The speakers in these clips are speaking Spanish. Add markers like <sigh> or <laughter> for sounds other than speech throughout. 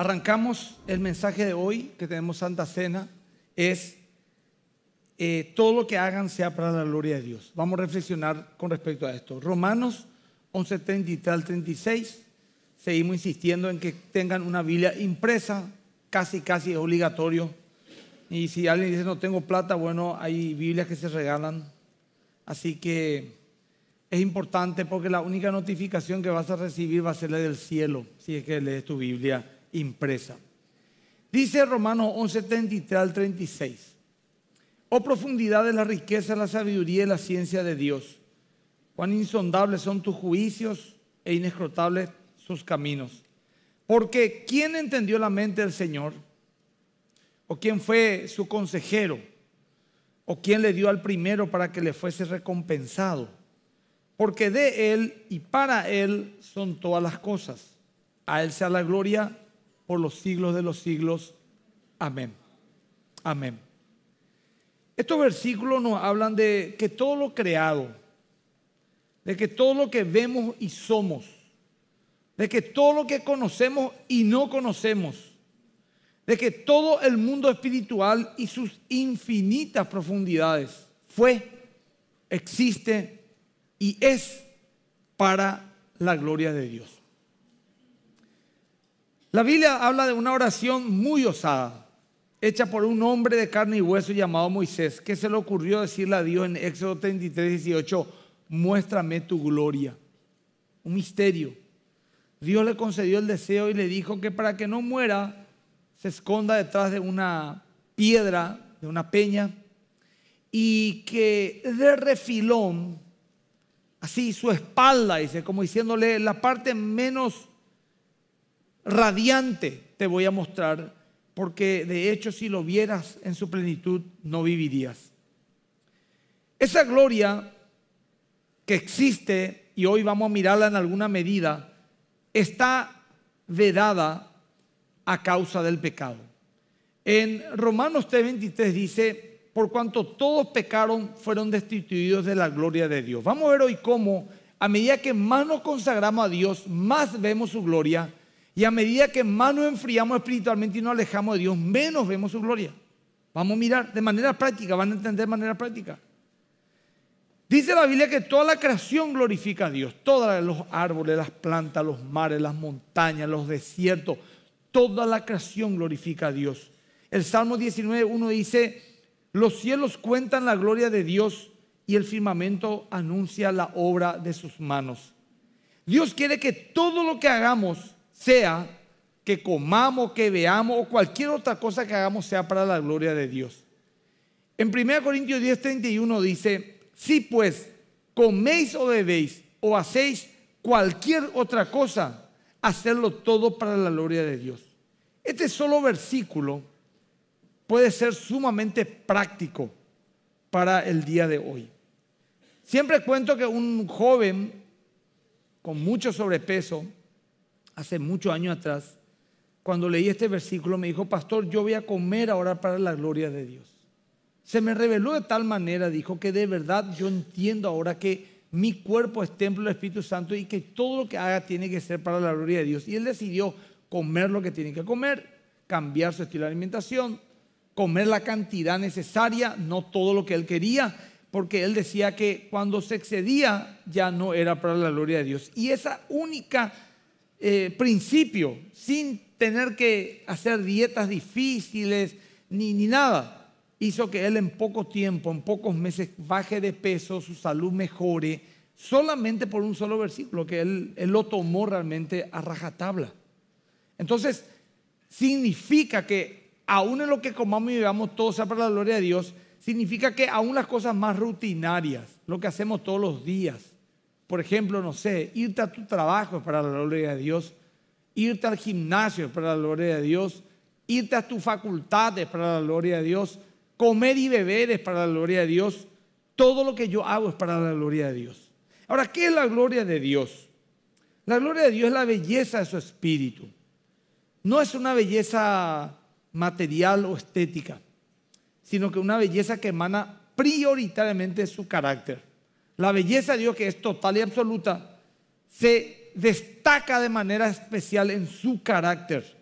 Arrancamos el mensaje de hoy que tenemos Santa Cena, es eh, todo lo que hagan sea para la gloria de Dios. Vamos a reflexionar con respecto a esto. Romanos 11, 33 al 36, seguimos insistiendo en que tengan una Biblia impresa, casi, casi es obligatorio. Y si alguien dice no tengo plata, bueno, hay Biblias que se regalan. Así que es importante porque la única notificación que vas a recibir va a ser la del cielo, si es que lees tu Biblia impresa. Dice Romanos 11, al 36. Oh profundidad de la riqueza, la sabiduría y la ciencia de Dios. Cuán insondables son tus juicios e inescrutables sus caminos. Porque ¿quién entendió la mente del Señor? ¿O quién fue su consejero? ¿O quién le dio al primero para que le fuese recompensado? Porque de Él y para Él son todas las cosas. A Él sea la gloria por los siglos de los siglos. Amén. Amén. Estos versículos nos hablan de que todo lo creado, de que todo lo que vemos y somos, de que todo lo que conocemos y no conocemos, de que todo el mundo espiritual y sus infinitas profundidades fue, existe y es para la gloria de Dios. La Biblia habla de una oración muy osada, hecha por un hombre de carne y hueso llamado Moisés, que se le ocurrió decirle a Dios en Éxodo 33, 18, muéstrame tu gloria. Un misterio. Dios le concedió el deseo y le dijo que para que no muera, se esconda detrás de una piedra, de una peña, y que de refilón, así su espalda, dice, como diciéndole la parte menos radiante te voy a mostrar, porque de hecho si lo vieras en su plenitud no vivirías. Esa gloria que existe, y hoy vamos a mirarla en alguna medida, está vedada a causa del pecado. En Romanos 3:23 dice, por cuanto todos pecaron, fueron destituidos de la gloria de Dios. Vamos a ver hoy cómo, a medida que más nos consagramos a Dios, más vemos su gloria y a medida que más nos enfriamos espiritualmente y nos alejamos de Dios, menos vemos su gloria. Vamos a mirar de manera práctica, van a entender de manera práctica. Dice la Biblia que toda la creación glorifica a Dios. Todos los árboles, las plantas, los mares, las montañas, los desiertos. Toda la creación glorifica a Dios. El Salmo 1 dice, los cielos cuentan la gloria de Dios y el firmamento anuncia la obra de sus manos. Dios quiere que todo lo que hagamos sea que comamos, que veamos o cualquier otra cosa que hagamos sea para la gloria de Dios. En 1 Corintios 10, dice, si pues coméis o bebéis o hacéis cualquier otra cosa, hacerlo todo para la gloria de Dios. Este solo versículo puede ser sumamente práctico para el día de hoy. Siempre cuento que un joven con mucho sobrepeso, hace muchos años atrás, cuando leí este versículo, me dijo, pastor, yo voy a comer ahora para la gloria de Dios. Se me reveló de tal manera, dijo, que de verdad yo entiendo ahora que mi cuerpo es templo del Espíritu Santo y que todo lo que haga tiene que ser para la gloria de Dios. Y él decidió comer lo que tiene que comer, cambiar su estilo de alimentación, comer la cantidad necesaria, no todo lo que él quería, porque él decía que cuando se excedía ya no era para la gloria de Dios. Y esa única eh, principio, sin tener que hacer dietas difíciles ni, nada, hizo que él en poco tiempo, en pocos meses, baje de peso, su salud mejore, solamente por un solo versículo, que él, él lo tomó realmente a rajatabla. Entonces, significa que aún en lo que comamos y vivamos todo sea para la gloria de Dios, significa que aún las cosas más rutinarias, lo que hacemos todos los días, por ejemplo, no sé, irte a tu trabajo es para la gloria de Dios, irte al gimnasio es para la gloria de Dios, irte a tu facultades para la gloria de Dios, comer y beber es para la gloria de Dios, todo lo que yo hago es para la gloria de Dios. Ahora, ¿qué es la gloria de Dios? La gloria de Dios es la belleza de su espíritu. No es una belleza material o estética, sino que una belleza que emana prioritariamente de su carácter la belleza de Dios que es total y absoluta, se destaca de manera especial en su carácter,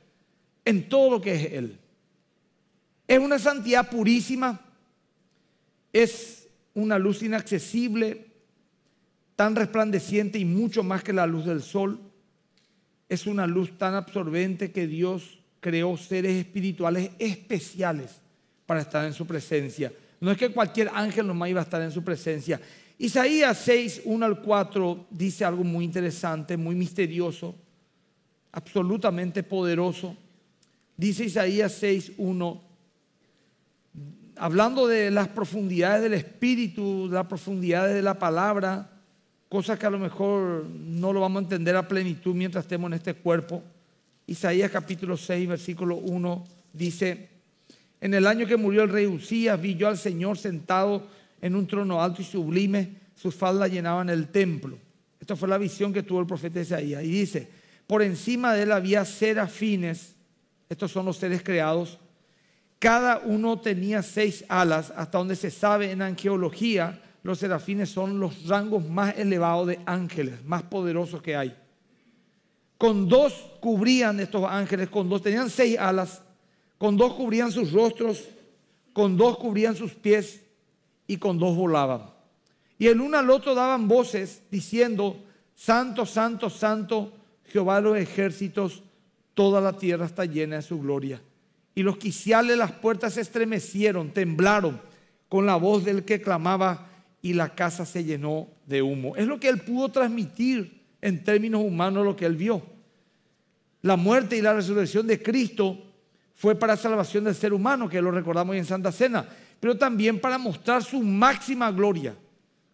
en todo lo que es Él. Es una santidad purísima, es una luz inaccesible, tan resplandeciente y mucho más que la luz del sol. Es una luz tan absorbente que Dios creó seres espirituales especiales para estar en su presencia. No es que cualquier ángel nomás iba a estar en su presencia. Isaías 6, 1 al 4 dice algo muy interesante, muy misterioso, absolutamente poderoso. Dice Isaías 6, 1, hablando de las profundidades del espíritu, las profundidades de la palabra, cosas que a lo mejor no lo vamos a entender a plenitud mientras estemos en este cuerpo. Isaías capítulo 6, versículo 1 dice, en el año que murió el rey Usías, vi yo al Señor sentado en un trono alto y sublime, sus faldas llenaban el templo. Esta fue la visión que tuvo el profeta Isaías. Y dice, por encima de él había serafines, estos son los seres creados, cada uno tenía seis alas, hasta donde se sabe en angeología, los serafines son los rangos más elevados de ángeles, más poderosos que hay. Con dos cubrían estos ángeles, con dos tenían seis alas, con dos cubrían sus rostros, con dos cubrían sus pies, y con dos volaban. Y el uno al otro daban voces diciendo, Santo, Santo, Santo, Jehová de los ejércitos, toda la tierra está llena de su gloria. Y los quiciales de las puertas se estremecieron, temblaron con la voz del que clamaba y la casa se llenó de humo. Es lo que él pudo transmitir en términos humanos lo que él vio. La muerte y la resurrección de Cristo fue para salvación del ser humano, que lo recordamos en Santa Cena pero también para mostrar su máxima gloria.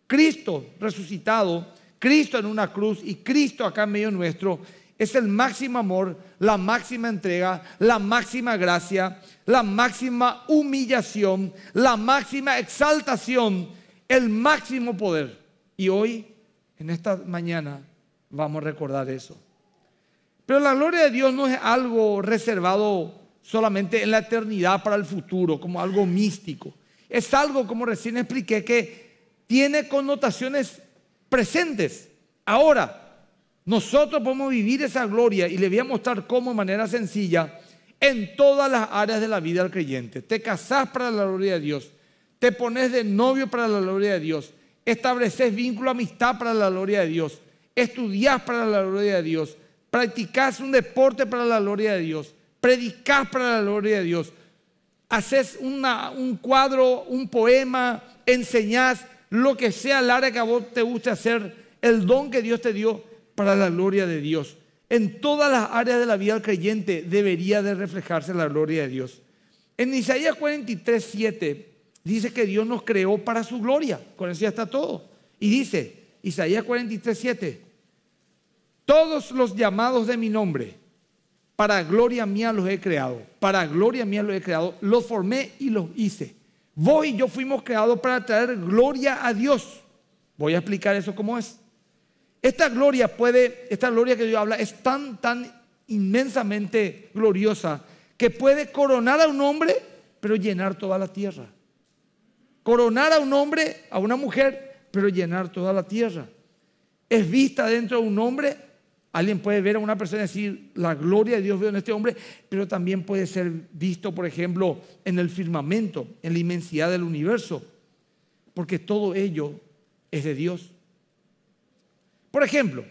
Cristo resucitado, Cristo en una cruz y Cristo acá en medio nuestro es el máximo amor, la máxima entrega, la máxima gracia, la máxima humillación, la máxima exaltación, el máximo poder. Y hoy, en esta mañana, vamos a recordar eso. Pero la gloria de Dios no es algo reservado solamente en la eternidad para el futuro, como algo místico. Es algo, como recién expliqué, que tiene connotaciones presentes. Ahora, nosotros podemos vivir esa gloria y le voy a mostrar cómo de manera sencilla en todas las áreas de la vida del creyente. Te casas para la gloria de Dios, te pones de novio para la gloria de Dios, estableces vínculo amistad para la gloria de Dios, estudias para la gloria de Dios, practicas un deporte para la gloria de Dios, predicás para la gloria de Dios, haces un cuadro, un poema, enseñás lo que sea el área que a vos te guste hacer, el don que Dios te dio para la gloria de Dios. En todas las áreas de la vida del creyente debería de reflejarse la gloria de Dios. En Isaías 43, dice que Dios nos creó para su gloria. Con eso ya está todo. Y dice, Isaías 43, todos los llamados de mi nombre, para gloria mía los he creado. Para gloria mía los he creado. Los formé y los hice. Voy y yo fuimos creados para traer gloria a Dios. Voy a explicar eso cómo es. Esta gloria puede, esta gloria que yo habla es tan, tan inmensamente gloriosa que puede coronar a un hombre, pero llenar toda la tierra. Coronar a un hombre, a una mujer, pero llenar toda la tierra. Es vista dentro de un hombre, Alguien puede ver a una persona y decir, la gloria de Dios veo en este hombre, pero también puede ser visto, por ejemplo, en el firmamento, en la inmensidad del universo, porque todo ello es de Dios. Por ejemplo,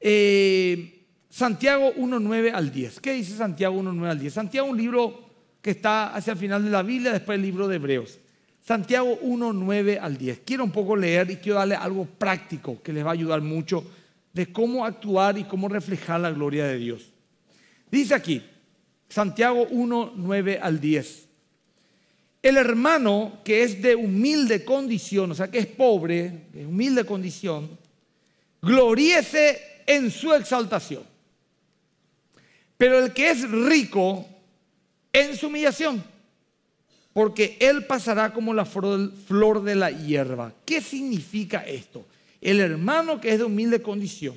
eh, Santiago 1.9 al 10. ¿Qué dice Santiago 1.9 al 10? Santiago es un libro que está hacia el final de la Biblia, después el libro de Hebreos. Santiago 1.9 al 10. Quiero un poco leer y quiero darle algo práctico que les va a ayudar mucho de cómo actuar y cómo reflejar la gloria de Dios. Dice aquí, Santiago 1, 9 al 10. El hermano que es de humilde condición, o sea, que es pobre, de humilde condición, gloríese en su exaltación. Pero el que es rico en su humillación, porque él pasará como la flor de la hierba. ¿Qué significa esto? El hermano que es de humilde condición,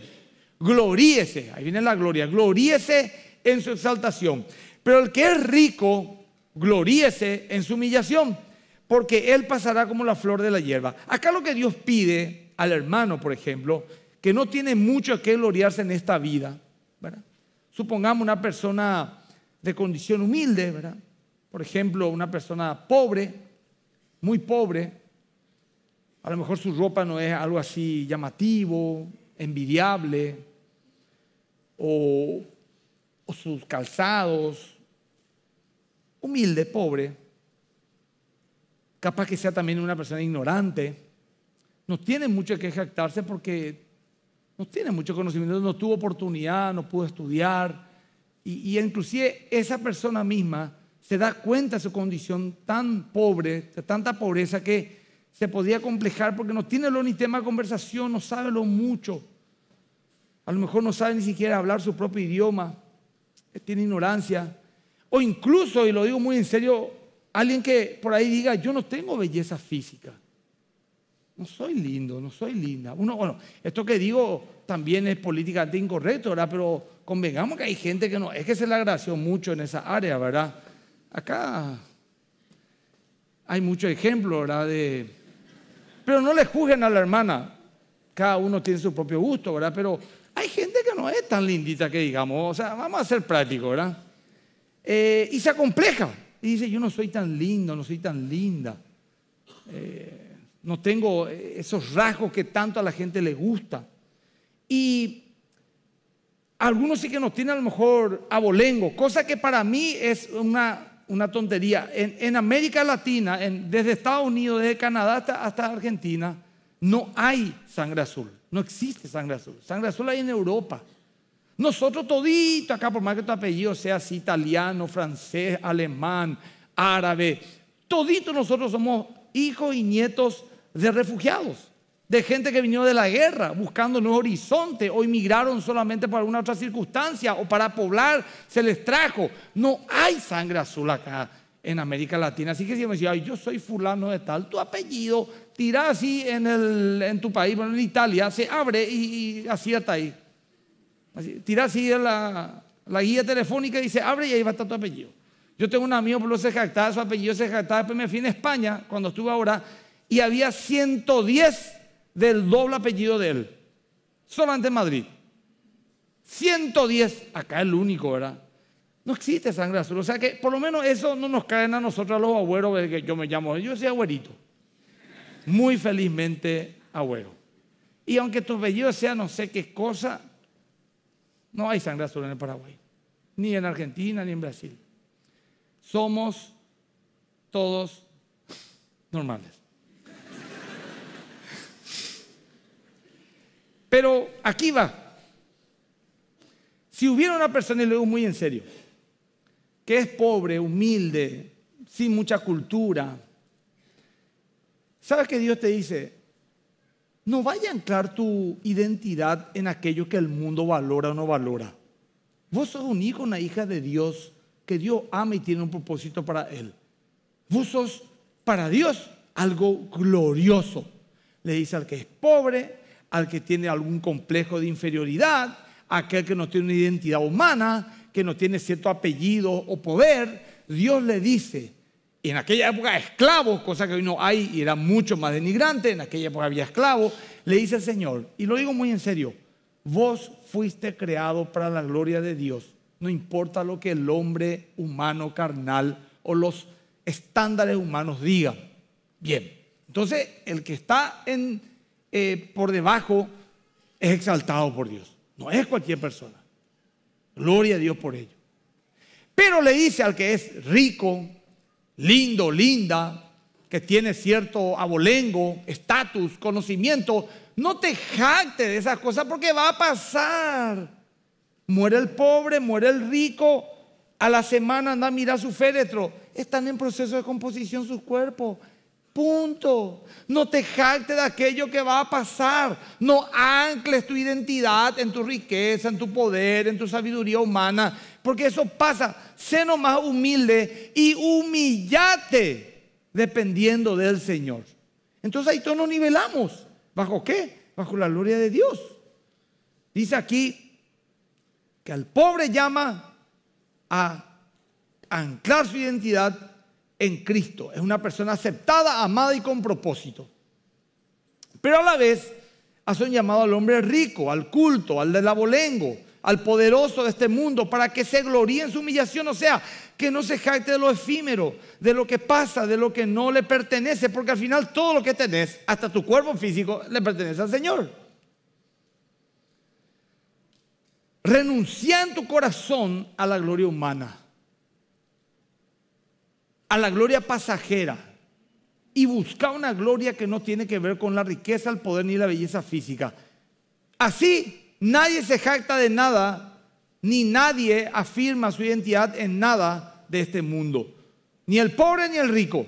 gloríese, ahí viene la gloria, gloríese en su exaltación. Pero el que es rico, gloríese en su humillación, porque él pasará como la flor de la hierba. Acá lo que Dios pide al hermano, por ejemplo, que no tiene mucho que gloriarse en esta vida, ¿verdad? Supongamos una persona de condición humilde, ¿verdad? Por ejemplo, una persona pobre, muy pobre, a lo mejor su ropa no es algo así llamativo, envidiable, o, sus calzados. Humilde, pobre. Capaz que sea también una persona ignorante. No tiene mucho que jactarse porque no tiene mucho conocimiento, no tuvo oportunidad, no pudo estudiar. Y, y, inclusive esa persona misma se da cuenta de su condición tan pobre, de tanta pobreza que se podía complejar porque no tiene lo ni tema de conversación, no sabe lo mucho. A lo mejor no sabe ni siquiera hablar su propio idioma, eh, tiene ignorancia. O incluso, y lo digo muy en serio, alguien que por ahí diga, yo no tengo belleza física. No soy lindo, no soy linda. Uno, bueno, esto que digo también es políticamente incorrecto, ¿verdad? Pero convengamos que hay gente que no, es que se le agració mucho en esa área, ¿verdad? Acá hay muchos ejemplos, ¿verdad? De, pero no le juzguen a la hermana. Cada uno tiene su propio gusto, ¿verdad? Pero hay gente que no es tan lindita que digamos, o sea, vamos a ser prácticos, ¿verdad? Eh, y se acompleja y dice, yo no soy tan lindo, no soy tan linda, eh, no tengo esos rasgos que tanto a la gente le gusta. Y algunos sí que nos tienen a lo mejor abolengo, cosa que para mí es una una tontería. En, América Latina, desde Estados Unidos, desde Canadá hasta, hasta, Argentina, no hay sangre azul. No existe sangre azul. Sangre azul hay en Europa. Nosotros todito acá, por más que tu apellido sea italiano, francés, alemán, árabe, todito nosotros somos hijos y nietos de refugiados de gente que vino de la guerra buscando nuevo horizonte o emigraron solamente por alguna otra circunstancia o para poblar, se les trajo. No hay sangre azul acá en América Latina. Así que si me decía, yo soy fulano de tal, tu apellido, tirá así en, el, en tu país, bueno, en Italia, se abre y, así hasta ahí. tira así la, la guía telefónica y dice abre y ahí va a estar tu apellido. Yo tengo un amigo, por se jactaba, su apellido se jactaba, me fui en España, cuando estuve ahora, y había 110 del doble apellido de él. Solamente en Madrid. 110, acá el único, ¿verdad? No existe sangre azul. O sea que por lo menos eso no nos cae a nosotros, los abuelos, que yo me llamo. Yo soy abuelito Muy felizmente abuelo. Y aunque tu apellido sea no sé qué cosa, no hay sangre azul en el Paraguay. Ni en Argentina, ni en Brasil. Somos todos normales. Pero aquí va. Si hubiera una persona, y lo digo muy en serio, que es pobre, humilde, sin mucha cultura, ¿sabes qué Dios te dice? No vaya a anclar tu identidad en aquello que el mundo valora o no valora. Vos sos un hijo, una hija de Dios que Dios ama y tiene un propósito para él. Vos sos para Dios algo glorioso. Le dice al que es pobre, al que tiene algún complejo de inferioridad, aquel que no tiene una identidad humana, que no tiene cierto apellido o poder. Dios le dice, y en aquella época esclavos, cosa que hoy no hay y era mucho más denigrante, en aquella época había esclavos, le dice el Señor, y lo digo muy en serio, vos fuiste creado para la gloria de Dios, no importa lo que el hombre humano carnal o los estándares humanos digan. Bien, entonces el que está en eh, por debajo es exaltado por Dios. No es cualquier persona. Gloria a Dios por ello. Pero le dice al que es rico, lindo, linda, que tiene cierto abolengo, estatus, conocimiento, no te jactes de esas cosas porque va a pasar. Muere el pobre, muere el rico. A la semana anda a mirar su féretro. Están en proceso de composición sus cuerpos. Punto. No te jactes de aquello que va a pasar. No ancles tu identidad en tu riqueza, en tu poder, en tu sabiduría humana. Porque eso pasa. Sé nomás humilde y humillate dependiendo del Señor. Entonces ahí todos nos nivelamos. ¿Bajo qué? Bajo la gloria de Dios. Dice aquí que al pobre llama a anclar su identidad en Cristo. Es una persona aceptada, amada y con propósito. Pero a la vez hace un llamado al hombre rico, al culto, al del abolengo, al poderoso de este mundo, para que se gloríe en su humillación, o sea, que no se jacte de lo efímero, de lo que pasa, de lo que no le pertenece, porque al final todo lo que tenés, hasta tu cuerpo físico, le pertenece al Señor. Renuncia en tu corazón a la gloria humana a la gloria pasajera y busca una gloria que no tiene que ver con la riqueza, el poder ni la belleza física. Así nadie se jacta de nada, ni nadie afirma su identidad en nada de este mundo. Ni el pobre ni el rico.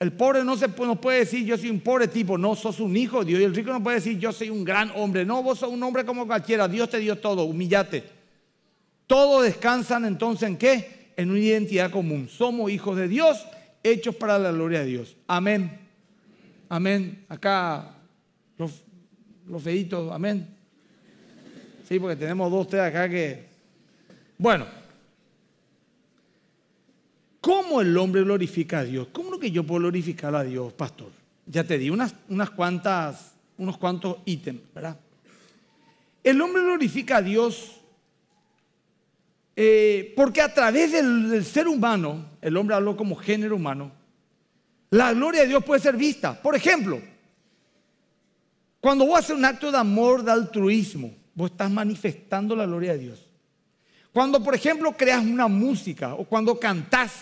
El pobre no, se, puede decir yo soy un pobre tipo, no, sos un hijo de Dios. Y el rico no puede decir yo soy un gran hombre, no, vos sos un hombre como cualquiera, Dios te dio todo, humillate. Todos descansan entonces en qué? en una identidad común. Somos hijos de Dios, hechos para la gloria de Dios. Amén. Amén. Acá los, los feitos, amén. Sí, porque tenemos dos, tres acá que... Bueno. ¿Cómo el hombre glorifica a Dios? ¿Cómo lo que yo puedo glorificar a Dios, pastor? Ya te di unas, unas cuantas, unos cuantos ítems, ¿verdad? El hombre glorifica a Dios eh, porque a través del, ser humano, el hombre habló como género humano, la gloria de Dios puede ser vista. Por ejemplo, cuando vos haces un acto de amor, de altruismo, vos estás manifestando la gloria de Dios. Cuando, por ejemplo, creas una música o cuando cantás,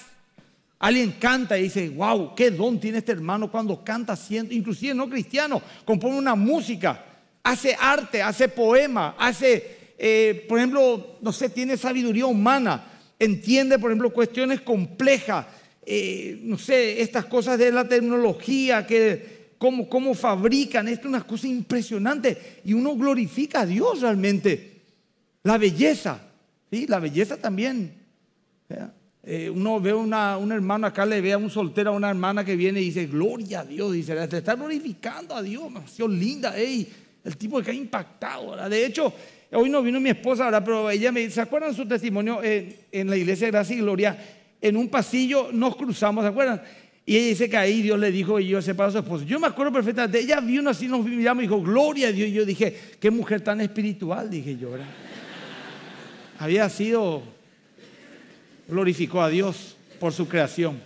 alguien canta y dice, wow, qué don tiene este hermano cuando canta, siendo, inclusive no cristiano, compone una música, hace arte, hace poema, hace eh, por ejemplo, no sé, tiene sabiduría humana, entiende, por ejemplo, cuestiones complejas, eh, no sé, estas cosas de la tecnología, que cómo, cómo fabrican, esto es una cosa impresionante y uno glorifica a Dios realmente. La belleza, ¿sí? la belleza también. Eh, uno ve una, un hermano acá, le ve a un soltero, a una hermana que viene y dice, gloria a Dios, dice, te está glorificando a Dios, demasiado linda, el tipo que ha impactado. De hecho, Hoy no vino mi esposa, ahora, pero ella me dice, ¿se acuerdan su testimonio en, la iglesia de Gracia y Gloria? En un pasillo nos cruzamos, ¿se acuerdan? Y ella dice que ahí Dios le dijo, y yo separo a su esposo. Yo me acuerdo perfectamente, ella vino así, nos miramos y dijo, gloria a Dios. Y yo dije, qué mujer tan espiritual, dije yo, ¿verdad? Había sido, glorificó a Dios por su creación.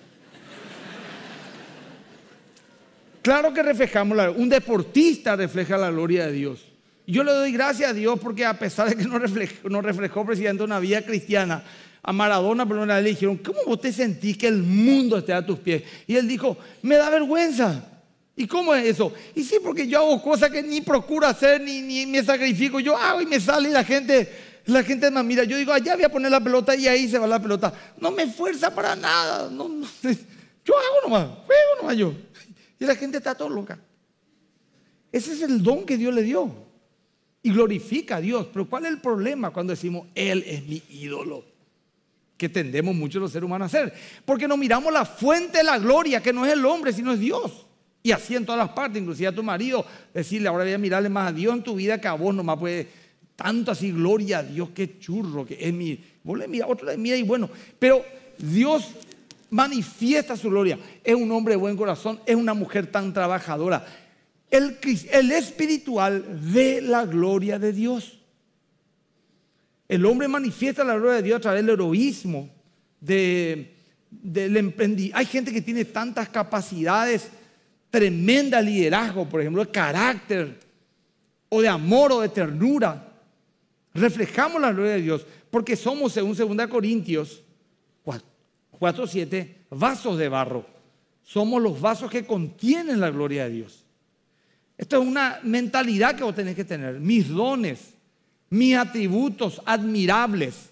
Claro que reflejamos la, un deportista refleja la gloria de Dios. Yo le doy gracias a Dios porque a pesar de que no reflejó, no reflejó una vida cristiana, a Maradona pero una le dijeron, ¿cómo vos te sentís que el mundo esté a tus pies? Y él dijo, me da vergüenza. ¿Y cómo es eso? Y sí, porque yo hago cosas que ni procuro hacer, ni, me sacrifico. Yo hago ah, y me sale y la gente, la gente me mira. Yo digo, allá voy a poner la pelota y ahí se va la pelota. No me esfuerza para nada. No, <laughs> Yo hago nomás, juego nomás yo. Y la gente está todo loca. Ese es el don que Dios le dio y glorifica a Dios. Pero ¿cuál es el problema cuando decimos, Él es mi ídolo? Que tendemos muchos los seres humanos a hacer. Porque no miramos la fuente de la gloria, que no es el hombre, sino es Dios. Y así en todas las partes, inclusive a tu marido, decirle, ahora voy a mirarle más a Dios en tu vida que a vos nomás, puede tanto así, gloria a Dios, qué churro, que es mi... Vos le mira, otro le mira y bueno, pero Dios manifiesta su gloria. Es un hombre de buen corazón, es una mujer tan trabajadora el, espiritual ve la gloria de Dios. El hombre manifiesta la gloria de Dios a través del heroísmo, del emprendimiento. Hay gente que tiene tantas capacidades, tremenda liderazgo, por ejemplo, de carácter, o de amor, o de ternura. Reflejamos la gloria de Dios, porque somos, según 2 Corintios 4.7, vasos de barro. Somos los vasos que contienen la gloria de Dios. Esto es una mentalidad que vos tenés que tener. Mis dones, mis atributos admirables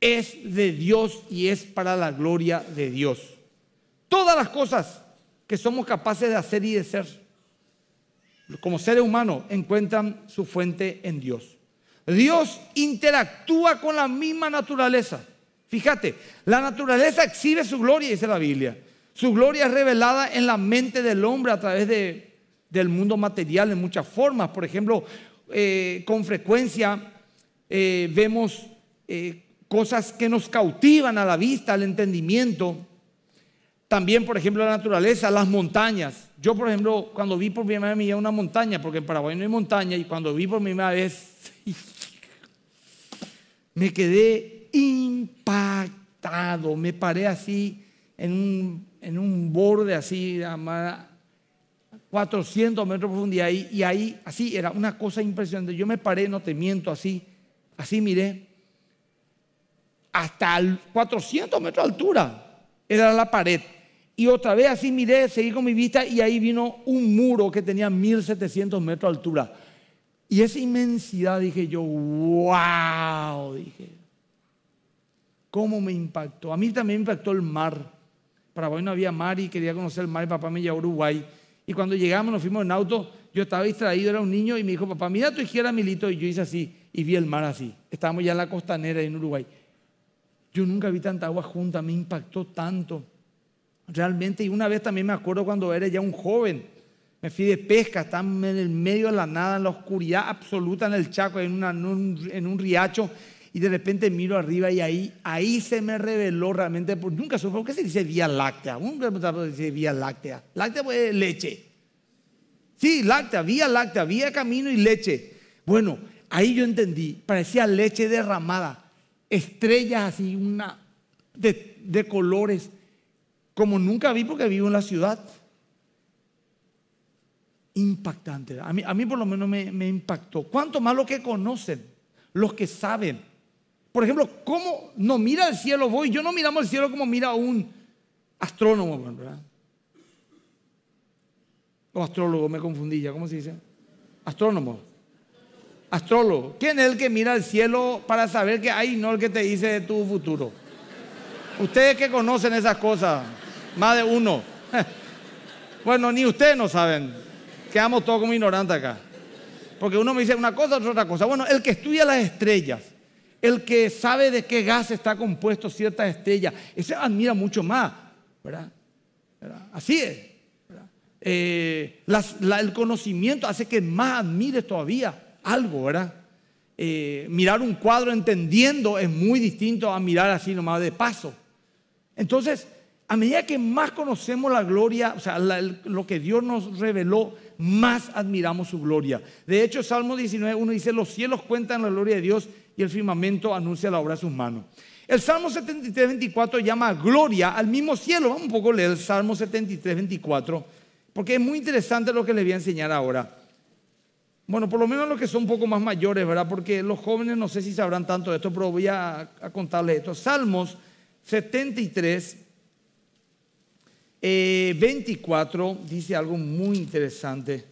es de Dios y es para la gloria de Dios. Todas las cosas que somos capaces de hacer y de ser, como seres humanos, encuentran su fuente en Dios. Dios interactúa con la misma naturaleza. Fíjate, la naturaleza exhibe su gloria, dice la Biblia. Su gloria es revelada en la mente del hombre a través de del mundo material en muchas formas. Por ejemplo, eh, con frecuencia eh, vemos eh, cosas que nos cautivan a la vista, al entendimiento. También, por ejemplo, la naturaleza, las montañas. Yo, por ejemplo, cuando vi por primera vez una montaña, porque en Paraguay no hay montaña, y cuando vi por primera vez, <laughs> me quedé impactado, me paré así en un, borde así, amada, 400 metros de profundidad y, y ahí, así era una cosa impresionante. Yo me paré, no te miento, así, así miré, hasta 400 metros de altura era la pared. Y otra vez así miré, seguí con mi vista y ahí vino un muro que tenía 1700 metros de altura. Y esa inmensidad dije yo, wow, dije, ¿cómo me impactó? A mí también me impactó el mar. Para hoy no había mar y quería conocer el mar y papá me llevó a Uruguay. Y cuando llegamos, nos fuimos en auto, yo estaba distraído, era un niño, y me dijo, papá, mira tu izquierda, Milito, y yo hice así, y vi el mar así. Estábamos ya en la costanera en Uruguay. Yo nunca vi tanta agua junta, me impactó tanto. Realmente, y una vez también me acuerdo cuando era ya un joven, me fui de pesca, estaba en el medio de la nada, en la oscuridad absoluta en el Chaco, en, un, en un riacho, y de repente miro arriba y ahí, ahí se me reveló realmente, porque nunca supe por qué se dice vía láctea, nunca se dice vía láctea, láctea puede es leche, sí, láctea, vía láctea, vía camino y leche. Bueno, ahí yo entendí, parecía leche derramada, estrellas así, una de, colores, como nunca vi porque vivo en la ciudad impactante. A mí, a mí, por lo menos me, me, impactó. ¿Cuánto más los que conocen, los que saben? Por ejemplo, ¿cómo no mira el cielo voy? Yo no miramos el cielo como mira un astrónomo, ¿verdad? O astrólogo, me confundí ya, ¿cómo se dice? Astrónomo. Astrólogo. ¿Quién es el que mira el cielo para saber que hay no el que te dice de tu futuro? Ustedes que conocen esas cosas, más de uno. <laughs> Bueno, ni ustedes no saben. Quedamos todos como ignorantes acá. Porque uno me dice una cosa, otra cosa. Bueno, el que estudia las estrellas el que sabe de qué gas está compuesto cierta estrella, ese admira mucho más, ¿verdad? Así es. Eh, el conocimiento hace que más admire todavía algo, ¿verdad? Eh, mirar un cuadro entendiendo es muy distinto a mirar así nomás de paso. Entonces, a medida que más conocemos la gloria, o sea, lo que Dios nos reveló, más admiramos su gloria. De hecho, Salmo 19, uno dice, los cielos cuentan la gloria de Dios y el firmamento anuncia la obra de sus manos. El Salmo 73, 24 llama gloria al mismo cielo. Vamos un poco a leer el Salmo 73, 24, porque es muy interesante lo que les voy a enseñar ahora. Bueno, por lo menos los que son un poco más mayores, ¿verdad? Porque los jóvenes no sé si sabrán tanto de esto, pero voy a, contarles esto. Salmos 73, 24 eh, dice algo muy interesante.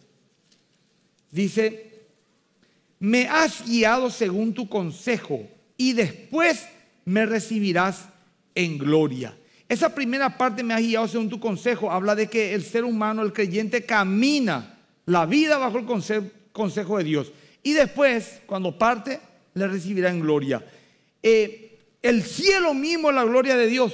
Dice, me has guiado según tu consejo y después me recibirás en gloria. Esa primera parte me has guiado según tu consejo, habla de que el ser humano, el creyente, camina la vida bajo el consejo de Dios. Y después, cuando parte, le recibirá en gloria. Eh, el cielo mismo es la gloria de Dios.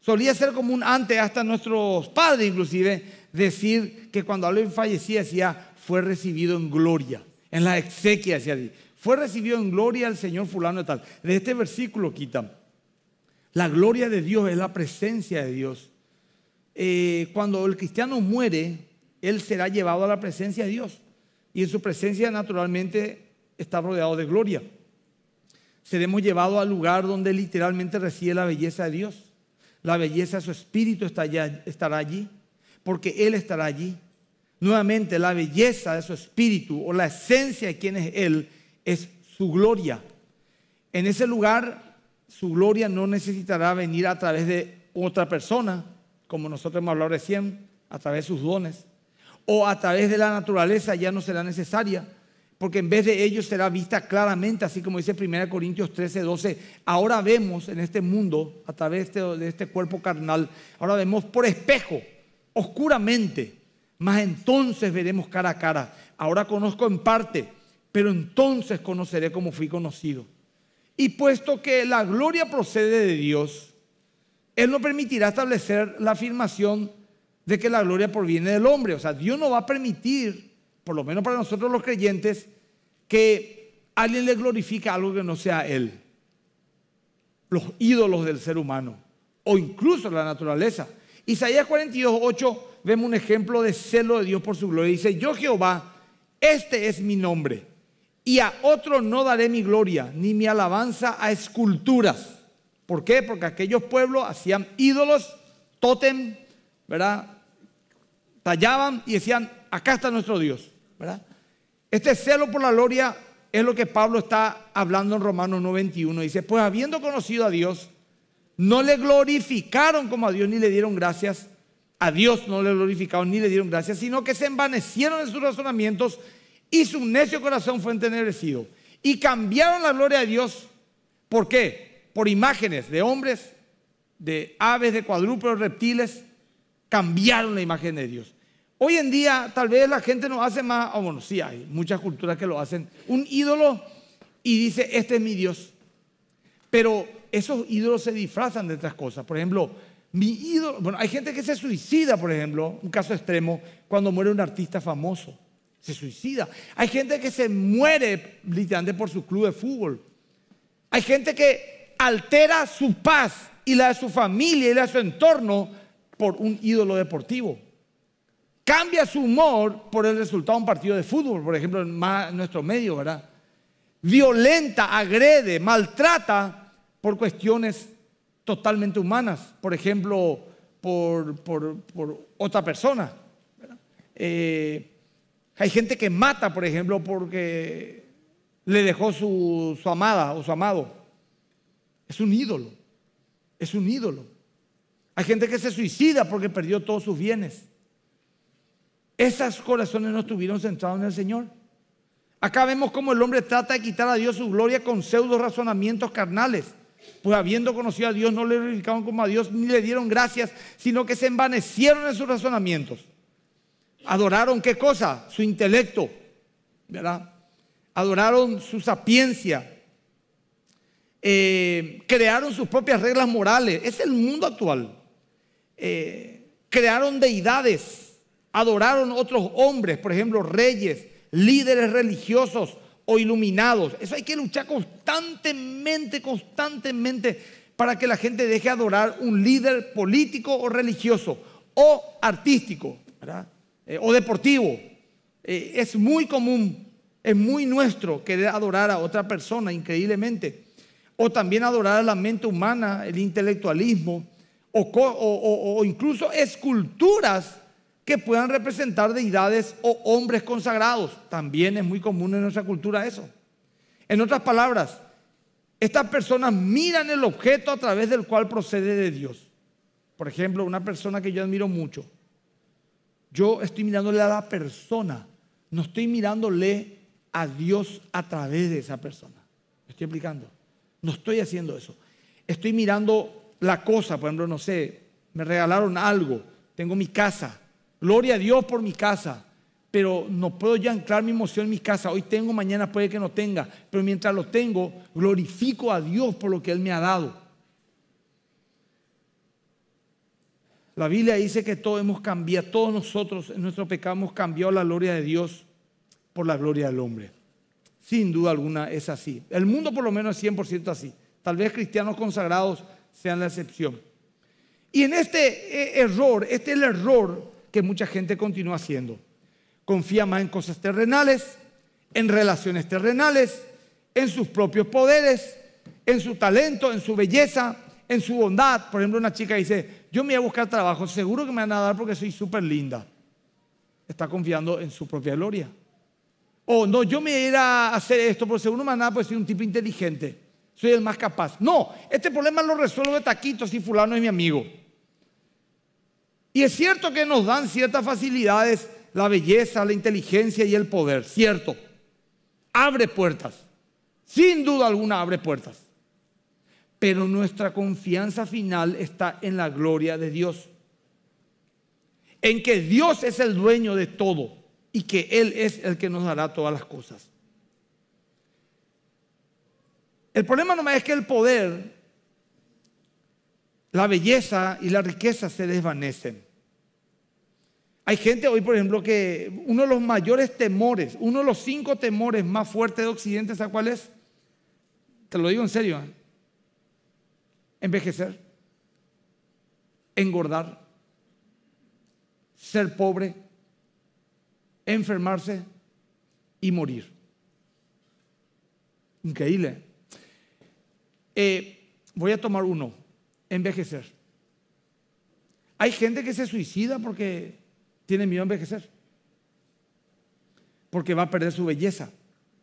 Solía ser común antes, hasta nuestros padres inclusive, decir que cuando alguien fallecía decía, fue recibido en gloria en la exequia, hacia Fue recibido en gloria el Señor fulano de tal. De este versículo quita. La gloria de Dios es la presencia de Dios. Eh, cuando el cristiano muere, él será llevado a la presencia de Dios. Y en su presencia naturalmente está rodeado de gloria. Seremos llevados al lugar donde literalmente recibe la belleza de Dios. La belleza de su espíritu está estará allí, porque Él estará allí nuevamente la belleza de su espíritu o la esencia de quien es Él es su gloria. En ese lugar, su gloria no necesitará venir a través de otra persona, como nosotros hemos hablado recién, a través de sus dones, o a través de la naturaleza ya no será necesaria, porque en vez de ello será vista claramente, así como dice 1 Corintios 13, 12. Ahora vemos en este mundo, a través de este, este cuerpo carnal, ahora vemos por espejo, oscuramente, mas entonces veremos cara a cara. Ahora conozco en parte, pero entonces conoceré como fui conocido. Y puesto que la gloria procede de Dios, Él no permitirá establecer la afirmación de que la gloria proviene del hombre. O sea, Dios no va a permitir, por lo menos para nosotros los creyentes, que alguien le glorifique algo que no sea Él. Los ídolos del ser humano o incluso la naturaleza. Isaías 42, 8 vemos un ejemplo de celo de Dios por su gloria. Dice, yo Jehová, este es mi nombre. Y a otro no daré mi gloria, ni mi alabanza a esculturas. ¿Por qué? Porque aquellos pueblos hacían ídolos, totem, ¿verdad? Tallaban y decían, acá está nuestro Dios, ¿verdad? Este celo por la gloria es lo que Pablo está hablando en Romanos 91. Dice, pues habiendo conocido a Dios, no le glorificaron como a Dios ni le dieron gracias, a Dios no le glorificaron ni le dieron gracias, sino que se envanecieron en sus razonamientos y su necio corazón fue entenebrecido. Y cambiaron la gloria de Dios. ¿Por qué? Por imágenes de hombres, de aves, de cuadrúpedos, reptiles. Cambiaron la imagen de Dios. Hoy en día tal vez la gente no hace más, o oh, bueno, sí hay muchas culturas que lo hacen, un ídolo y dice, este es mi Dios. Pero esos ídolos se disfrazan de otras cosas. Por ejemplo, mi ídolo, bueno, hay gente que se suicida, por ejemplo, un caso extremo, cuando muere un artista famoso, se suicida. Hay gente que se muere literalmente por su club de fútbol. Hay gente que altera su paz y la de su familia y la de su entorno por un ídolo deportivo. Cambia su humor por el resultado de un partido de fútbol, por ejemplo, en, nuestro medio, ¿verdad? Violenta, agrede, maltrata por cuestiones totalmente humanas, por ejemplo, por, otra persona. Eh, hay gente que mata, por ejemplo, porque le dejó su, su amada o su amado. Es un ídolo, es un ídolo. Hay gente que se suicida porque perdió todos sus bienes. Esos corazones no estuvieron centrados en el Señor. Acá vemos cómo el hombre trata de quitar a Dios su gloria con pseudo razonamientos carnales pues habiendo conocido a Dios no le glorificaron como a Dios ni le dieron gracias, sino que se envanecieron en sus razonamientos. Adoraron qué cosa? Su intelecto, ¿verdad? Adoraron su sapiencia. Eh, crearon sus propias reglas morales. Es el mundo actual. Eh, crearon deidades. Adoraron otros hombres, por ejemplo, reyes, líderes religiosos, o iluminados. Eso hay que luchar constantemente, constantemente para que la gente deje adorar un líder político o religioso o artístico eh, o deportivo. Eh, es muy común, es muy nuestro querer adorar a otra persona increíblemente. O también adorar a la mente humana, el intelectualismo, o incluso esculturas que puedan representar deidades o hombres consagrados. También es muy común en nuestra cultura eso. En otras palabras, estas personas miran el objeto a través del cual procede de Dios. Por ejemplo, una persona que yo admiro mucho. Yo estoy mirándole a la persona, no estoy mirándole a Dios a través de esa persona. ¿Me estoy explicando? No estoy haciendo eso. Estoy mirando la cosa, por ejemplo, no sé, me regalaron algo, tengo mi casa, Gloria a Dios por mi casa. Pero no puedo ya anclar mi emoción en mi casa. Hoy tengo, mañana puede que no tenga. Pero mientras lo tengo, glorifico a Dios por lo que Él me ha dado. La Biblia dice que todos hemos cambiado, todos nosotros en nuestro pecado hemos cambiado la gloria de Dios por la gloria del hombre. Sin duda alguna es así. El mundo por lo menos es 100% así. Tal vez cristianos consagrados sean la excepción. Y en este eh, error, este es el error que mucha gente continúa haciendo. Confía más en cosas terrenales, en relaciones terrenales, en sus propios poderes, en su talento, en su belleza, en su bondad. Por ejemplo, una chica dice, yo me voy a buscar trabajo, seguro que me van a dar porque soy súper linda. Está confiando en su propia gloria. O no, yo me voy a hacer esto, porque seguro me van a dar porque soy un tipo inteligente, soy el más capaz. No, este problema lo resuelve taquito si fulano es mi amigo. Y es cierto que nos dan ciertas facilidades, la belleza, la inteligencia y el poder, cierto. Abre puertas. Sin duda alguna abre puertas. Pero nuestra confianza final está en la gloria de Dios. En que Dios es el dueño de todo y que Él es el que nos dará todas las cosas. El problema no es que el poder la belleza y la riqueza se desvanecen. Hay gente hoy, por ejemplo, que uno de los mayores temores, uno de los cinco temores más fuertes de Occidente, ¿sabes cuál es? Te lo digo en serio. ¿eh? Envejecer, engordar, ser pobre, enfermarse y morir. Increíble. Eh, voy a tomar uno envejecer. Hay gente que se suicida porque tiene miedo a envejecer, porque va a perder su belleza.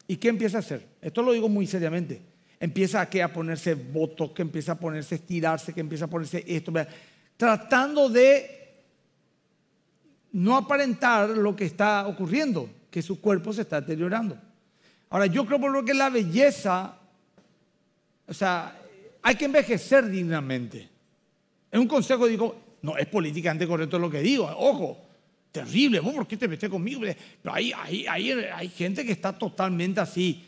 ¿Y qué empieza a hacer? Esto lo digo muy seriamente. Empieza a, qué? a ponerse votos, que empieza a ponerse estirarse, que empieza a ponerse esto, tratando de no aparentar lo que está ocurriendo, que su cuerpo se está deteriorando. Ahora, yo creo por lo que la belleza, o sea, hay que envejecer dignamente. Es un consejo, digo, no, es políticamente correcto lo que digo, ojo, terrible, vos por qué te metes conmigo, pero hay, hay, hay, gente que está totalmente así,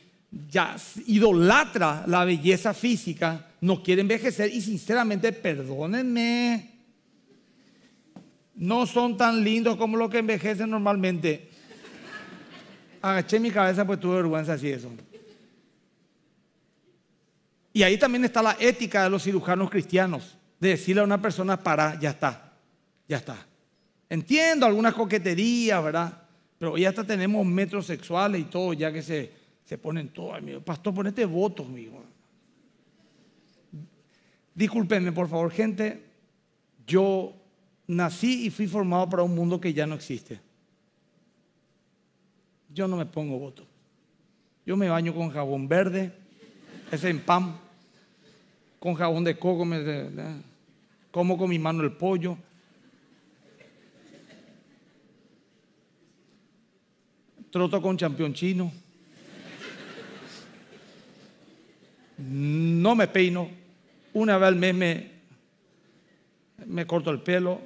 ya idolatra la belleza física, no quiere envejecer y sinceramente, perdónenme, no son tan lindos como los que envejecen normalmente. Agaché mi cabeza pues tuve vergüenza así eso. Y ahí también está la ética de los cirujanos cristianos, de decirle a una persona, para, ya está, ya está. Entiendo algunas coqueterías, ¿verdad? Pero hoy hasta tenemos metros sexuales y todo, ya que se, se ponen todo. Pastor, ponete votos, amigo. Discúlpenme, por favor, gente. Yo nací y fui formado para un mundo que ya no existe. Yo no me pongo votos. Yo me baño con jabón verde, es en pam con jabón de coco, me, como con mi mano el pollo. Troto con champión chino. No me peino. Una vez al mes me, me corto el pelo.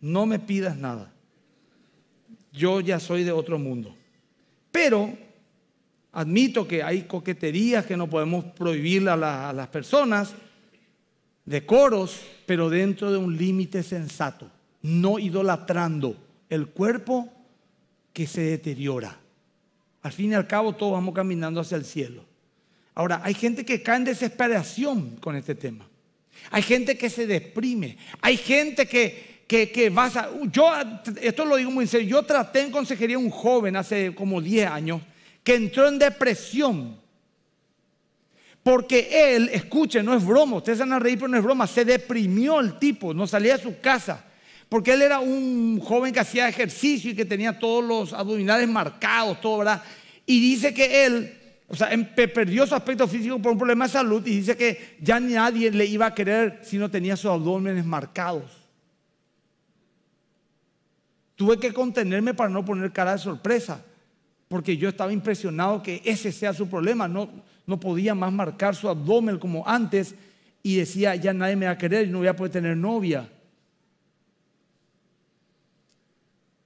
No me pidas nada. Yo ya soy de otro mundo. Pero Admito que hay coqueterías que no podemos prohibir a, las personas, decoros, pero dentro de un límite sensato, no idolatrando el cuerpo que se deteriora. Al fin y al cabo todos vamos caminando hacia el cielo. Ahora, hay gente que cae en desesperación con este tema. Hay gente que se deprime. Hay gente que, que, a... Yo, esto lo digo muy en serio, yo traté en consejería a un joven hace como 10 años que entró en depresión. Porque él, escuche, no es broma, ustedes van a reír, pero no es broma, se deprimió el tipo, no salía de su casa. Porque él era un joven que hacía ejercicio y que tenía todos los abdominales marcados, todo, ¿verdad? Y dice que él, o sea, em, perdió su aspecto físico por un problema de salud y dice que ya nadie le iba a querer si no tenía sus abdómenes marcados. Tuve que contenerme para no poner cara de sorpresa porque yo estaba impresionado que ese sea su problema. No, no podía más marcar su abdomen como antes y decía, ya nadie me va a querer, no voy a poder tener novia.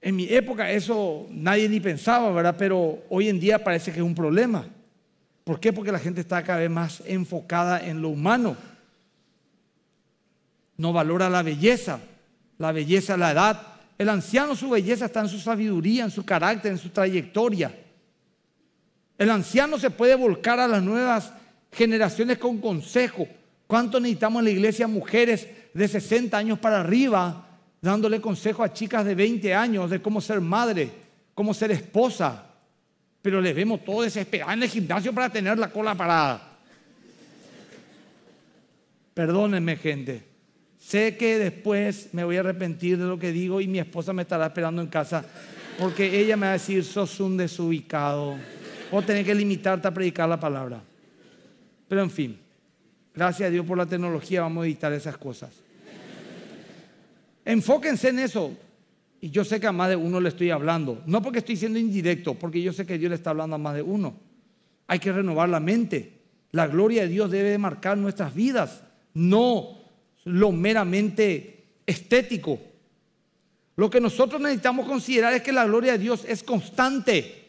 En mi época eso nadie ni pensaba, ¿verdad? Pero hoy en día parece que es un problema. ¿Por qué? Porque la gente está cada vez más enfocada en lo humano. No valora la belleza, la belleza, la edad, el anciano, su belleza está en su sabiduría, en su carácter, en su trayectoria. El anciano se puede volcar a las nuevas generaciones con consejo. ¿Cuánto necesitamos en la iglesia mujeres de 60 años para arriba dándole consejo a chicas de 20 años de cómo ser madre, cómo ser esposa? Pero les vemos todo desesperados en el gimnasio para tener la cola parada. Perdónenme, gente. Sé que después me voy a arrepentir de lo que digo y mi esposa me estará esperando en casa porque ella me va a decir, sos un desubicado. O tenés que limitarte a predicar la palabra. Pero en fin, gracias a Dios por la tecnología vamos a editar esas cosas. Enfóquense en eso. Y yo sé que a más de uno le estoy hablando. No porque estoy siendo indirecto, porque yo sé que Dios le está hablando a más de uno. Hay que renovar la mente. La gloria de Dios debe marcar nuestras vidas. No lo meramente estético. Lo que nosotros necesitamos considerar es que la gloria de Dios es constante.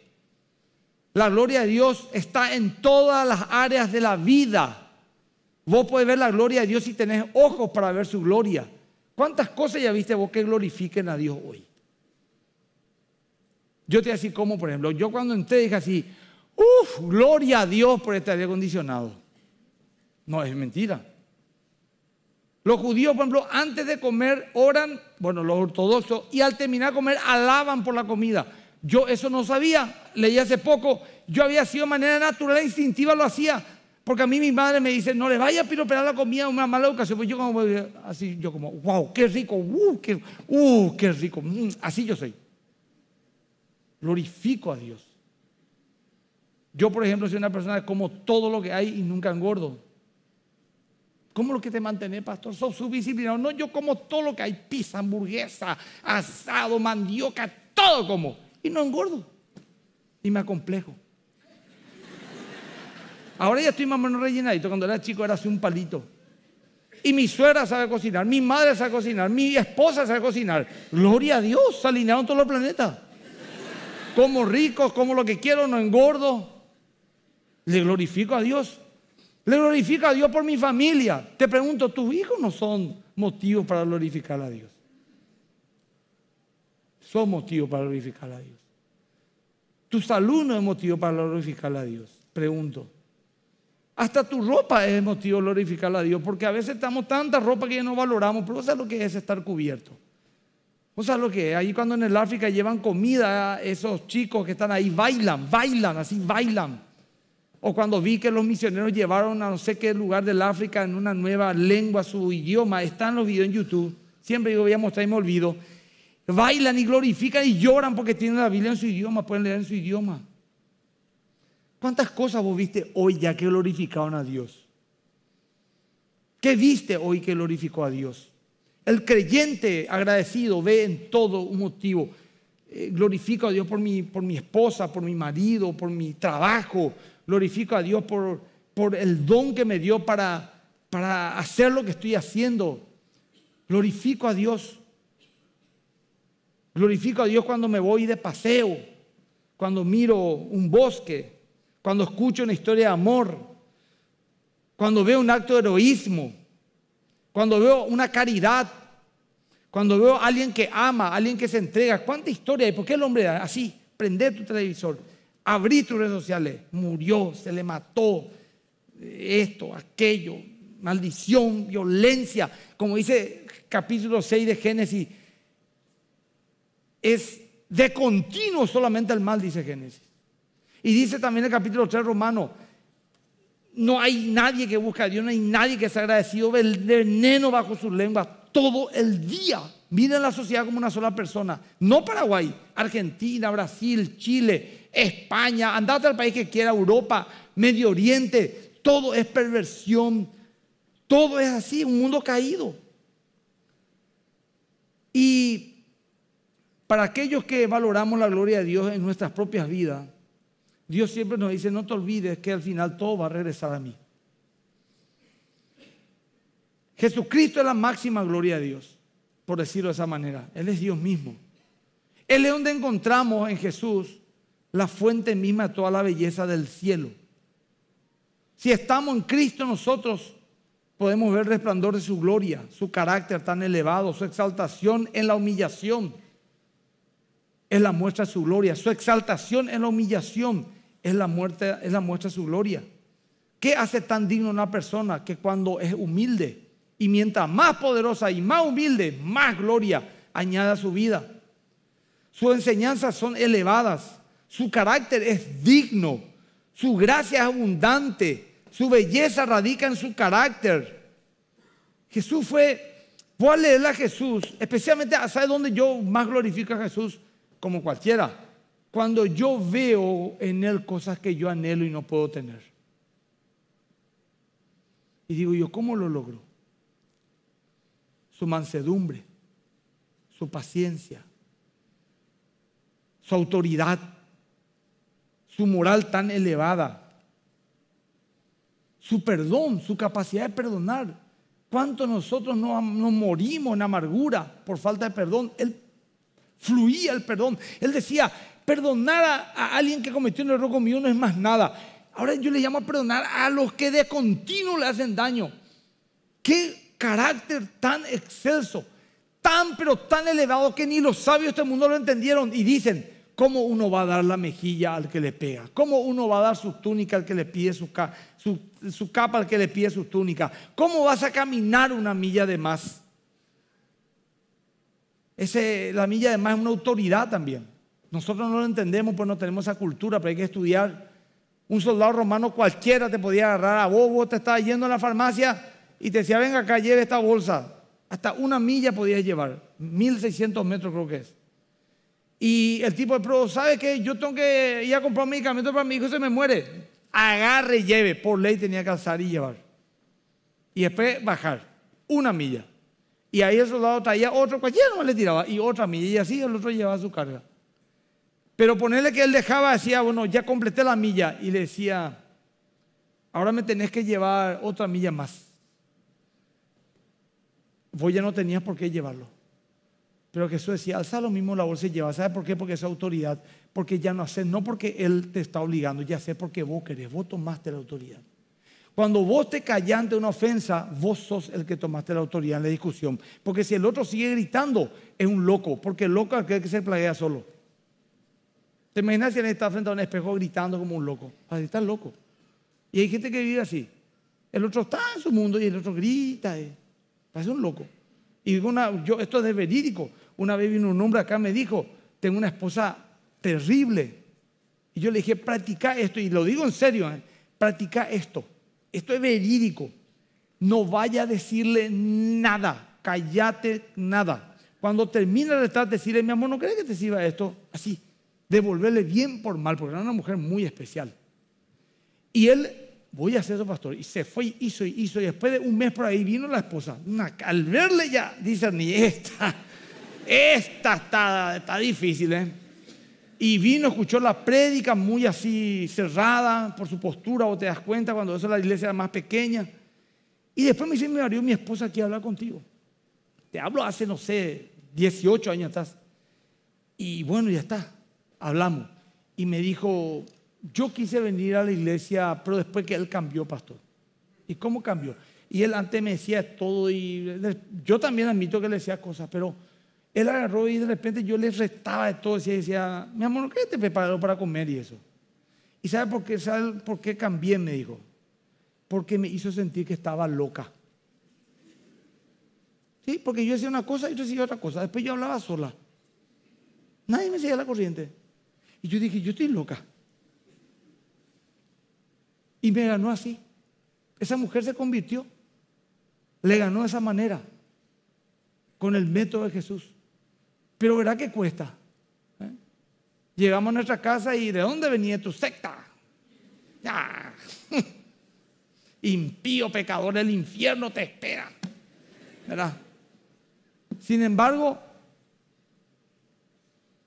La gloria de Dios está en todas las áreas de la vida. Vos podés ver la gloria de Dios si tenés ojos para ver su gloria. ¿Cuántas cosas ya viste vos que glorifiquen a Dios hoy? Yo te así como por ejemplo, yo cuando entré dije así, uff, gloria a Dios por este aire acondicionado. No, es mentira. Los judíos, por ejemplo, antes de comer oran, bueno, los ortodoxos, y al terminar de comer alaban por la comida. Yo eso no sabía, leí hace poco, yo había sido de manera natural e instintiva lo hacía, porque a mí mi madre me dice, no le vaya a piroperar la comida, una mala educación, pues yo como, pues, así, yo como, wow, qué rico, uh, qué, uh, rico, mm, así yo soy. Glorifico a Dios. Yo, por ejemplo, soy una persona que como todo lo que hay y nunca engordo. ¿Cómo lo que te mantener, pastor? Son su No, yo como todo lo que hay, pizza, hamburguesa, asado, mandioca, todo como. Y no engordo. Y me acomplejo. Ahora ya estoy más o menos rellenadito. Cuando era chico era así un palito. Y mi suegra sabe cocinar, mi madre sabe cocinar, mi esposa sabe cocinar. Gloria a Dios, se alinearon todos los planetas. Como ricos, como lo que quiero, no engordo. Le glorifico a Dios. Le glorifico a Dios por mi familia. Te pregunto, tus hijos no son motivos para glorificar a Dios. Son motivos para glorificar a Dios. Tu salud no es motivo para glorificar a Dios. Pregunto. Hasta tu ropa es motivo de glorificar a Dios. Porque a veces estamos tanta ropa que ya no valoramos. Pero ¿sabes lo que es estar cubierto? O sea, lo que es? Ahí cuando en el África llevan comida, esos chicos que están ahí bailan, bailan, así bailan o cuando vi que los misioneros llevaron a no sé qué lugar del África en una nueva lengua, su idioma, están los videos en YouTube, siempre digo, voy a mostrar y me olvido, bailan y glorifican y lloran porque tienen la Biblia en su idioma, pueden leer en su idioma. ¿Cuántas cosas vos viste hoy ya que glorificaron a Dios? ¿Qué viste hoy que glorificó a Dios? El creyente agradecido ve en todo un motivo. Eh, glorifico a Dios por mi, por mi esposa, por mi marido, por mi trabajo, glorifico a Dios por, por el don que me dio para, para hacer lo que estoy haciendo. Glorifico a Dios. Glorifico a Dios cuando me voy de paseo, cuando miro un bosque, cuando escucho una historia de amor, cuando veo un acto de heroísmo, cuando veo una caridad, cuando veo a alguien que ama, alguien que se entrega. ¿Cuánta historia hay? ¿Por qué el hombre así? Prende tu televisor abrí tus redes sociales, murió, se le mató, eh, esto, aquello, maldición, violencia, como dice capítulo 6 de Génesis, es de continuo solamente el mal, dice Génesis. Y dice también el capítulo 3 romano, no hay nadie que busque a Dios, no hay nadie que sea agradecido, veneno bajo sus lenguas todo el día Miren la sociedad como una sola persona. No Paraguay, Argentina, Brasil, Chile, España, andate al país que quiera, Europa, Medio Oriente. Todo es perversión. Todo es así, un mundo caído. Y para aquellos que valoramos la gloria de Dios en nuestras propias vidas, Dios siempre nos dice, no te olvides que al final todo va a regresar a mí. Jesucristo es la máxima gloria de Dios por decirlo de esa manera. Él es Dios mismo. Él es donde encontramos en Jesús la fuente misma de toda la belleza del cielo. Si estamos en Cristo nosotros podemos ver el resplandor de su gloria, su carácter tan elevado, su exaltación en la humillación. Es la muestra de su gloria, su exaltación en la humillación es la, muerte, es la muestra de su gloria. ¿Qué hace tan digno una persona que cuando es humilde? Y mientras más poderosa y más humilde, más gloria añada a su vida. Sus enseñanzas son elevadas, su carácter es digno, su gracia es abundante, su belleza radica en su carácter. Jesús fue, cuál a leerle a Jesús, especialmente, ¿sabe dónde yo más glorifico a Jesús? Como cualquiera. Cuando yo veo en Él cosas que yo anhelo y no puedo tener. Y digo yo, ¿cómo lo logro? su mansedumbre, su paciencia, su autoridad, su moral tan elevada, su perdón, su capacidad de perdonar. ¿Cuánto nosotros nos, morimos en amargura por falta de perdón? Él fluía el perdón. Él decía, perdonar a, alguien que cometió un error conmigo no es más nada. Ahora yo le llamo a perdonar a los que de continuo le hacen daño. ¿Qué carácter tan excelso, tan pero tan elevado que ni los sabios de este mundo lo entendieron y dicen, ¿cómo uno va a dar la mejilla al que le pega? ¿Cómo uno va a dar su túnica al que le pide su, su, capa al que le pide su túnica? ¿Cómo vas a caminar una milla de más? Ese, la milla de más es una autoridad también. Nosotros no lo entendemos, pues no tenemos esa cultura, pero hay que estudiar. Un soldado romano cualquiera te podía agarrar a bobo, te estaba yendo a la farmacia, y te decía, venga acá, lleve esta bolsa. Hasta una milla podías llevar, 1600 metros creo que es. Y el tipo de pro, ¿sabe qué? Yo tengo que ir a comprar un medicamento para mi hijo, se me muere. Agarre y lleve. Por ley tenía que alzar y llevar. Y después bajar, una milla. Y ahí el soldado traía otro, cualquiera no le tiraba, y otra milla, y así el otro llevaba su carga. Pero ponerle que él dejaba, decía, bueno, ya completé la milla, y le decía, ahora me tenés que llevar otra milla más vos ya no tenías por qué llevarlo. Pero Jesús decía, alza lo mismo la bolsa y lleva. ¿Sabes por qué? Porque esa autoridad, porque ya no haces, no porque Él te está obligando, ya sé porque vos querés, vos tomaste la autoridad. Cuando vos te callás ante una ofensa, vos sos el que tomaste la autoridad en la discusión. Porque si el otro sigue gritando, es un loco, porque el loco es aquel que se plaguea solo. ¿Te imaginas si él está frente a un espejo gritando como un loco? Así está loco. Y hay gente que vive así. El otro está en su mundo y el otro grita. Eh. Parece un loco. Y digo, yo, esto es verídico. Una vez vino un hombre acá, me dijo, tengo una esposa terrible. Y yo le dije, practica esto, y lo digo en serio, ¿eh? practica esto. Esto es verídico. No vaya a decirle nada, callate nada. Cuando termine de estar, decirle, mi amor, ¿no crees que te sirva esto? Así, devolverle bien por mal, porque era una mujer muy especial. Y él voy a ser su pastor. Y se fue hizo y hizo. Y después de un mes por ahí vino la esposa. al verle ya, dice ni esta, esta está, está difícil, ¿eh? Y vino, escuchó la prédica muy así cerrada por su postura, o te das cuenta cuando eso la iglesia más pequeña. Y después me dice me abrió mi esposa a hablar contigo. Te hablo hace, no sé, 18 años atrás. Y bueno, ya está, hablamos. Y me dijo, yo quise venir a la iglesia, pero después que él cambió, pastor. ¿Y cómo cambió? Y él antes me decía todo y yo también admito que le decía cosas, pero él agarró y de repente yo le restaba de todo y decía, mi amor, ¿qué te preparó para comer y eso? ¿Y sabe por qué, por qué cambié? Me dijo. Porque me hizo sentir que estaba loca. ¿Sí? Porque yo decía una cosa y yo decía otra cosa. Después yo hablaba sola. Nadie me seguía la corriente. Y yo dije, yo estoy loca. Y me ganó así. Esa mujer se convirtió. Le ganó de esa manera. Con el método de Jesús. Pero verá que cuesta. ¿eh? Llegamos a nuestra casa y ¿de dónde venía tu secta? <laughs> Impío, pecador el infierno te espera. ¿Verdad? Sin embargo,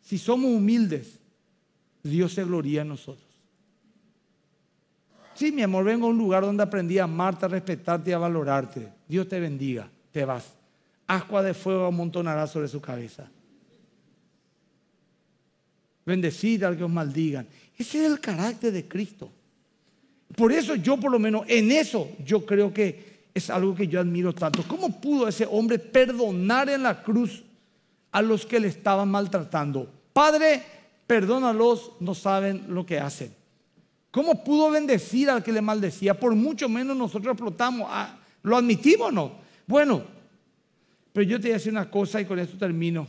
si somos humildes, Dios se gloría en nosotros. Sí, mi amor, vengo a un lugar donde aprendí a amarte, a respetarte y a valorarte. Dios te bendiga, te vas. Ascua de fuego amontonará sobre su cabeza. Bendecida al que os maldigan. Ese es el carácter de Cristo. Por eso yo por lo menos en eso yo creo que es algo que yo admiro tanto. ¿Cómo pudo ese hombre perdonar en la cruz a los que le estaban maltratando? Padre, perdónalos, no saben lo que hacen. ¿Cómo pudo bendecir al que le maldecía? Por mucho menos nosotros explotamos. Ah, ¿Lo admitimos o no? Bueno, pero yo te voy a decir una cosa y con esto termino.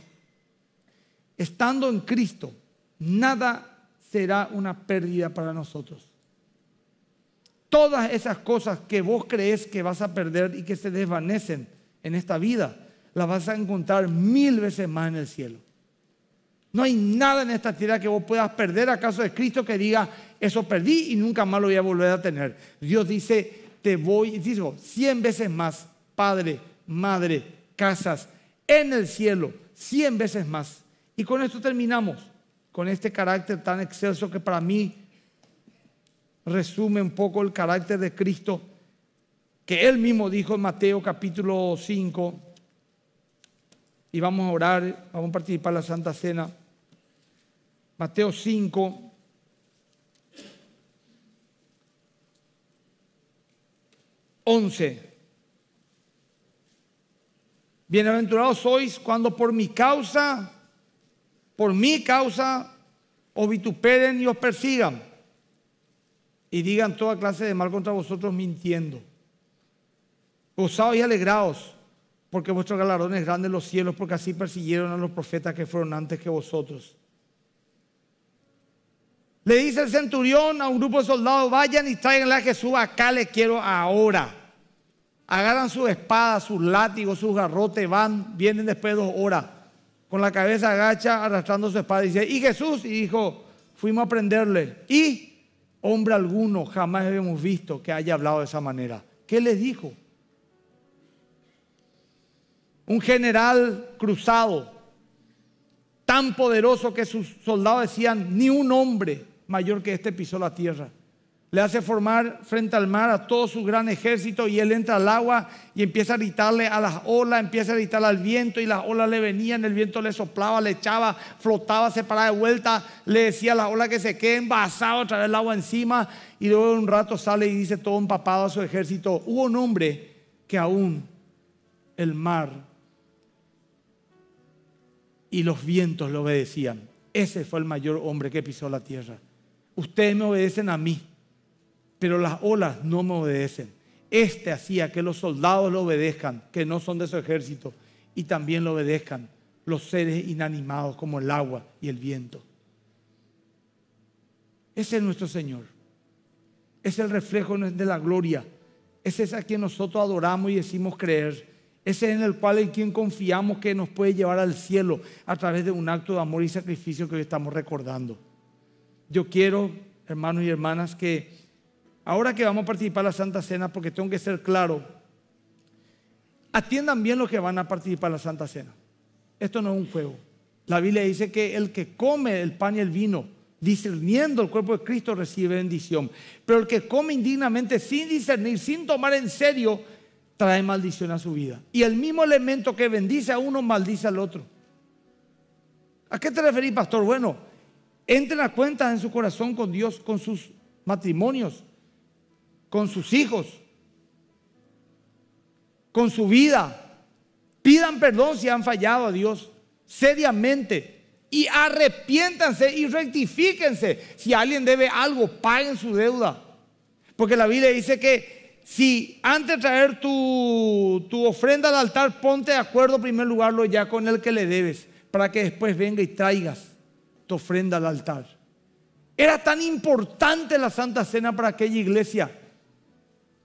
Estando en Cristo, nada será una pérdida para nosotros. Todas esas cosas que vos crees que vas a perder y que se desvanecen en esta vida, las vas a encontrar mil veces más en el cielo. No hay nada en esta tierra que vos puedas perder acaso de Cristo que diga, eso perdí y nunca más lo voy a volver a tener. Dios dice, te voy, y dice cien veces más, padre, madre, casas, en el cielo, cien veces más. Y con esto terminamos, con este carácter tan excelso que para mí resume un poco el carácter de Cristo, que él mismo dijo en Mateo capítulo 5, y vamos a orar, vamos a participar en la Santa Cena. Mateo 5, 11. Bienaventurados sois cuando por mi causa, por mi causa, os vituperen y os persigan y digan toda clase de mal contra vosotros mintiendo. Gozaos y alegraos, porque vuestro galardón es grande en los cielos, porque así persiguieron a los profetas que fueron antes que vosotros. Le dice el centurión a un grupo de soldados, vayan y tráiganle a Jesús, acá le quiero ahora agarran sus espada, sus látigos, sus garrotes, van, vienen después de dos horas, con la cabeza agacha, arrastrando su espada. Y dice, ¿y Jesús? Y dijo, fuimos a prenderle. Y hombre alguno jamás habíamos visto que haya hablado de esa manera. ¿Qué les dijo? Un general cruzado, tan poderoso que sus soldados decían, ni un hombre mayor que este pisó la tierra le hace formar frente al mar a todo su gran ejército y él entra al agua y empieza a gritarle a las olas, empieza a gritarle al viento y las olas le venían, el viento le soplaba, le echaba, flotaba, se paraba de vuelta, le decía a las olas que se queden, basado, otra vez el agua encima y luego un rato sale y dice todo empapado a su ejército, hubo un hombre que aún el mar y los vientos le obedecían. Ese fue el mayor hombre que pisó la tierra. Ustedes me obedecen a mí pero las olas no me obedecen. Este hacía que los soldados lo obedezcan, que no son de su ejército, y también lo obedezcan los seres inanimados como el agua y el viento. Ese es nuestro Señor. Es el reflejo de la gloria. Ese es a quien nosotros adoramos y decimos creer. Ese es en el cual en quien confiamos que nos puede llevar al cielo a través de un acto de amor y sacrificio que hoy estamos recordando. Yo quiero, hermanos y hermanas, que ahora que vamos a participar a la Santa Cena, porque tengo que ser claro, atiendan bien los que van a participar en la Santa Cena. Esto no es un juego. La Biblia dice que el que come el pan y el vino, discerniendo el cuerpo de Cristo, recibe bendición. Pero el que come indignamente, sin discernir, sin tomar en serio, trae maldición a su vida. Y el mismo elemento que bendice a uno, maldice al otro. ¿A qué te referís, pastor? Bueno, entren a cuentas en su corazón con Dios, con sus matrimonios, con sus hijos, con su vida. Pidan perdón si han fallado a Dios seriamente y arrepiéntanse y rectifíquense. Si alguien debe algo, paguen su deuda. Porque la Biblia dice que si antes de traer tu, tu ofrenda al altar, ponte de acuerdo en primer lugar lo ya con el que le debes, para que después venga y traigas tu ofrenda al altar. Era tan importante la Santa Cena para aquella iglesia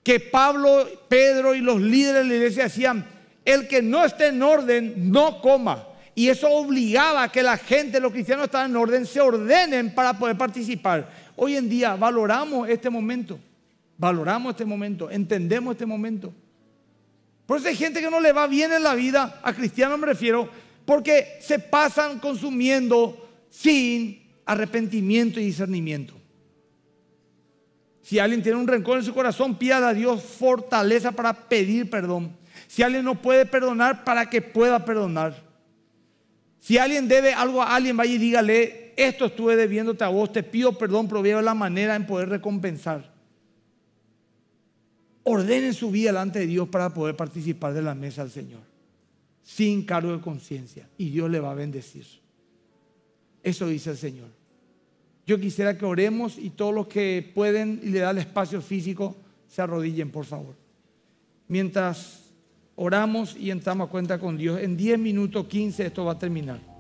que Pablo, Pedro y los líderes de la iglesia hacían, el que no esté en orden, no coma. Y eso obligaba a que la gente, los cristianos estaban en orden, se ordenen para poder participar. Hoy en día valoramos este momento, valoramos este momento, entendemos este momento. Por eso hay gente que no le va bien en la vida, a cristianos me refiero, porque se pasan consumiendo sin arrepentimiento y discernimiento. Si alguien tiene un rencor en su corazón, pida a Dios fortaleza para pedir perdón. Si alguien no puede perdonar, para que pueda perdonar. Si alguien debe algo a alguien, vaya y dígale, esto estuve debiéndote a vos, te pido perdón, pero la manera en poder recompensar. Ordenen su vida delante de Dios para poder participar de la mesa del Señor, sin cargo de conciencia, y Dios le va a bendecir. Eso dice el Señor. Yo quisiera que oremos y todos los que pueden y le dan el espacio físico se arrodillen, por favor. Mientras oramos y entramos a cuenta con Dios, en 10 minutos 15 esto va a terminar.